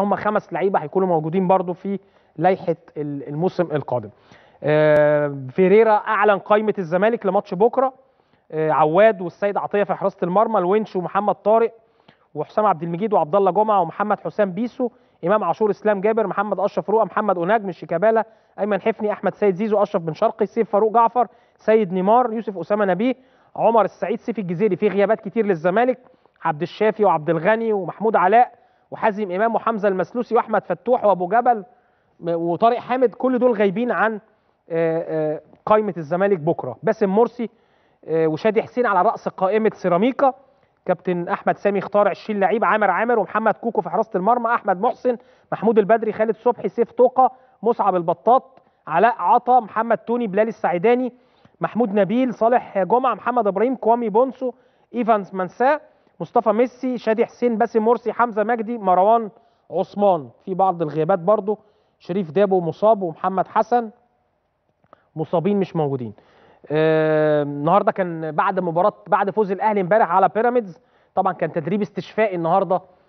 هم خمس لعيبه هيكونوا موجودين برضو في لائحه الموسم القادم آه، فيريرا اعلن قائمه الزمالك لماتش بكره آه، عواد والسيد عطيه في حراسه المرمى الونش ومحمد طارق وحسام عبد المجيد وعبد الله جمعه ومحمد حسام بيسو امام عاشور اسلام جابر محمد اشرف رؤى محمد اوناج من شيكابالا ايمن حفني احمد سيد زيزو اشرف بن شرقي سيف فاروق جعفر سيد نيمار يوسف اسامه نبيه عمر السعيد سيف الجزيري في غيابات كتير للزمالك عبد الشافي وعبد الغني ومحمود علاء وحازم امام وحمزه المسلوسي واحمد فتوح وابو جبل وطارق حامد كل دول غايبين عن آه، آه، قائمه الزمالك بكره باسم مرسي آه، وشادي حسين على راس قائمه سيراميكا كابتن احمد سامي اختار 20 لعيب عامر عامر ومحمد كوكو في حراسه المرمى احمد محسن محمود البدري خالد صبحي سيف طوقه مصعب البطاط علاء عطا محمد توني بلال السعيداني محمود نبيل صالح جمعه محمد ابراهيم كوامي بونسو ايفانس منساه مصطفى ميسي شادي حسين باسم مرسي حمزه مجدي مروان عثمان في بعض الغيابات برضو شريف دابو مصاب ومحمد حسن مصابين مش موجودين آه النهارده كان بعد مباراه بعد فوز الاهلي امبارح على بيراميدز طبعا كان تدريب استشفائي النهارده